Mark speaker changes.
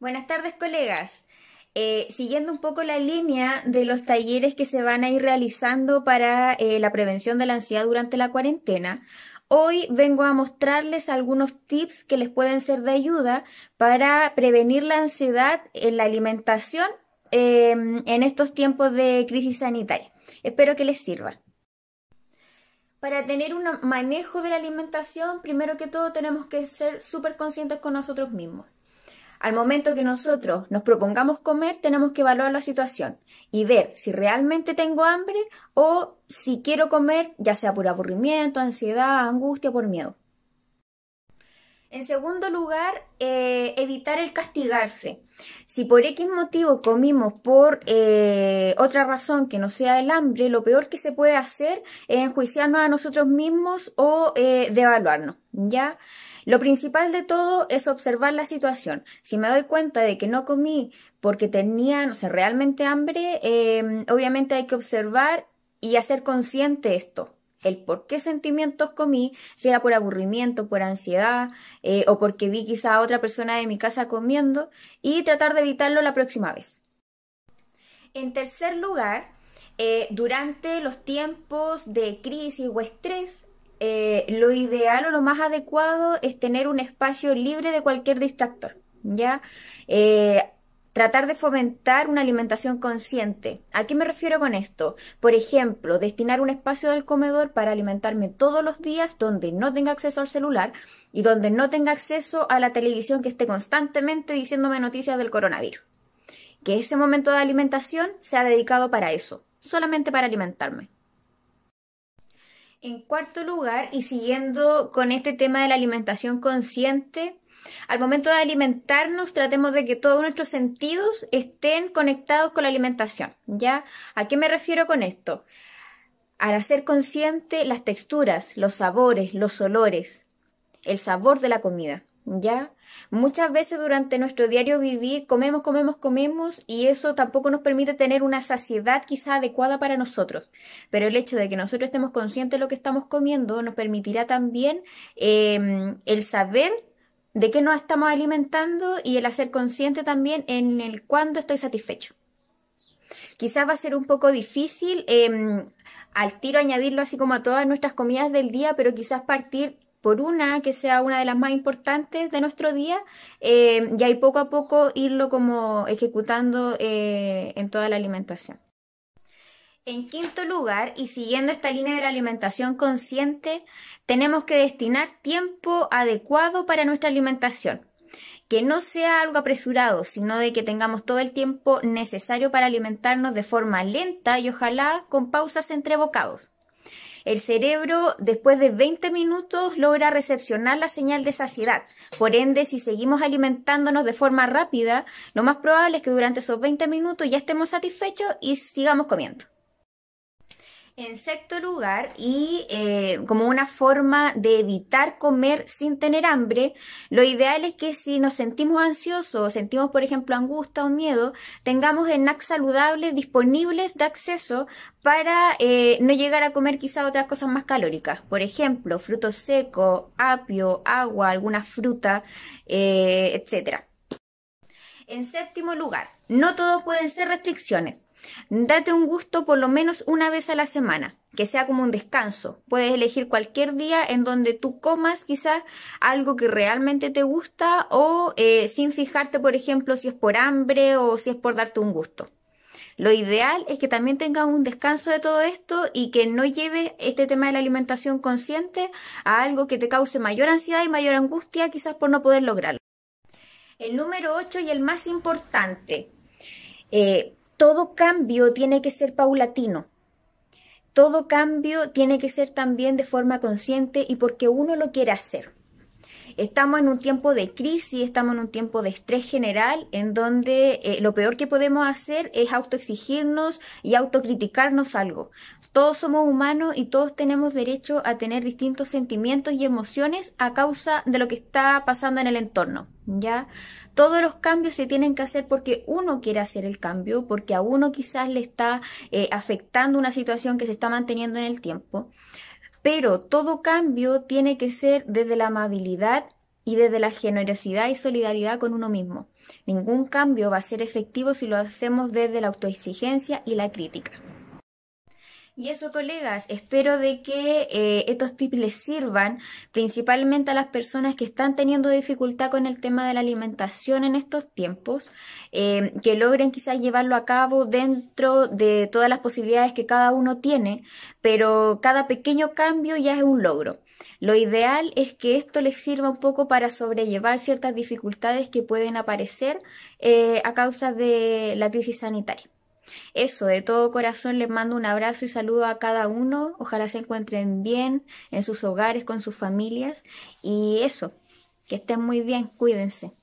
Speaker 1: Buenas tardes, colegas. Eh, siguiendo un poco la línea de los talleres que se van a ir realizando para eh, la prevención de la ansiedad durante la cuarentena, hoy vengo a mostrarles algunos tips que les pueden ser de ayuda para prevenir la ansiedad en la alimentación em, en estos tiempos de crisis sanitaria. Espero que les sirva. Para tener un manejo de la alimentación, primero que todo tenemos que ser súper conscientes con nosotros mismos. Al momento que nosotros nos propongamos comer, tenemos que evaluar la situación y ver si realmente tengo hambre o si quiero comer, ya sea por aburrimiento, ansiedad, angustia, por miedo. En segundo lugar, eh, evitar el castigarse. Si por X motivo comimos por eh, otra razón que no sea el hambre, lo peor que se puede hacer es enjuiciarnos a nosotros mismos o eh, devaluarnos, ¿ya? Lo principal de todo es observar la situación. Si me doy cuenta de que no comí porque tenía, no sé, realmente hambre, em, obviamente hay que observar y hacer consciente esto. El por qué sentimientos comí, si era por aburrimiento, por ansiedad, eh, o porque vi quizá a otra persona de mi casa comiendo, y tratar de evitarlo la próxima vez. En tercer lugar, eh, durante los tiempos de crisis o estrés, eh, lo ideal o lo más adecuado es tener un espacio libre de cualquier distractor, ¿ya? Eh, tratar de fomentar una alimentación consciente. ¿A qué me refiero con esto? Por ejemplo, destinar un espacio del comedor para alimentarme todos los días donde no tenga acceso al celular y donde no tenga acceso a la televisión que esté constantemente diciéndome noticias del coronavirus. Que ese momento de alimentación sea dedicado para eso, solamente para alimentarme. En cuarto lugar, y siguiendo con este tema de la alimentación consciente, al momento de alimentarnos, tratemos de que todos nuestros sentidos estén conectados con la alimentación. ¿Ya? ¿A qué me refiero con esto? Al hacer consciente las texturas, los sabores, los olores, el sabor de la comida. ¿ya? Muchas veces durante nuestro diario vivir comemos, comemos, comemos y eso tampoco nos permite tener una saciedad quizá adecuada para nosotros. Pero el hecho de que nosotros estemos conscientes de lo que estamos comiendo nos permitirá también em, el saber de qué nos estamos alimentando y el hacer consciente también en el cuándo estoy satisfecho. Quizás va a ser un poco difícil em, al tiro añadirlo así como a todas nuestras comidas del día, pero quizás partir por una que sea una de las más importantes de nuestro día eh, y ahí poco a poco irlo como ejecutando eh, en toda la alimentación. En quinto lugar, y siguiendo esta línea de la alimentación consciente, tenemos que destinar tiempo adecuado para nuestra alimentación. Que no sea algo apresurado, sino de que tengamos todo el tiempo necesario para alimentarnos de forma lenta y ojalá con pausas entre bocados el cerebro después de 20 minutos logra recepcionar la señal de saciedad. Por ende, si seguimos alimentándonos de forma rápida, lo más probable es que durante esos 20 minutos ya estemos satisfechos y sigamos comiendo. En sexto lugar, y eh, como una forma de evitar comer sin tener hambre, lo ideal es que si nos sentimos ansiosos o sentimos, por ejemplo, angustia o miedo, tengamos snacks saludables disponibles de acceso para eh, no llegar a comer quizá otras cosas más calóricas. Por ejemplo, frutos secos, apio, agua, alguna fruta, eh, etcétera. En séptimo lugar, no todo pueden ser restricciones. Date un gusto por lo menos una vez a la semana, que sea como un descanso. Puedes elegir cualquier día en donde tú comas quizás algo que realmente te gusta o eh, sin fijarte, por ejemplo, si es por hambre o si es por darte un gusto. Lo ideal es que también tengas un descanso de todo esto y que no lleve este tema de la alimentación consciente a algo que te cause mayor ansiedad y mayor angustia quizás por no poder lograrlo. El número 8 y el más importante. Eh, todo cambio tiene que ser paulatino. Todo cambio tiene que ser también de forma consciente y porque uno lo quiere hacer. Estamos en un tiempo de crisis, estamos en un tiempo de estrés general, en donde eh, lo peor que podemos hacer es autoexigirnos y autocriticarnos algo. Todos somos humanos y todos tenemos derecho a tener distintos sentimientos y emociones a causa de lo que está pasando en el entorno. ¿ya? Todos los cambios se tienen que hacer porque uno quiere hacer el cambio, porque a uno quizás le está eh, afectando una situación que se está manteniendo en el tiempo, pero todo cambio tiene que ser desde la amabilidad y desde la generosidad y solidaridad con uno mismo. Ningún cambio va a ser efectivo si lo hacemos desde la autoexigencia y la crítica. Y eso, colegas, espero de que eh, estos tips les sirvan principalmente a las personas que están teniendo dificultad con el tema de la alimentación en estos tiempos, eh, que logren quizás llevarlo a cabo dentro de todas las posibilidades que cada uno tiene, pero cada pequeño cambio ya es un logro. Lo ideal es que esto les sirva un poco para sobrellevar ciertas dificultades que pueden aparecer eh, a causa de la crisis sanitaria. Eso, de todo corazón les mando un abrazo y saludo a cada uno. Ojalá se encuentren bien en sus hogares, con sus familias. Y eso, que estén muy bien, cuídense.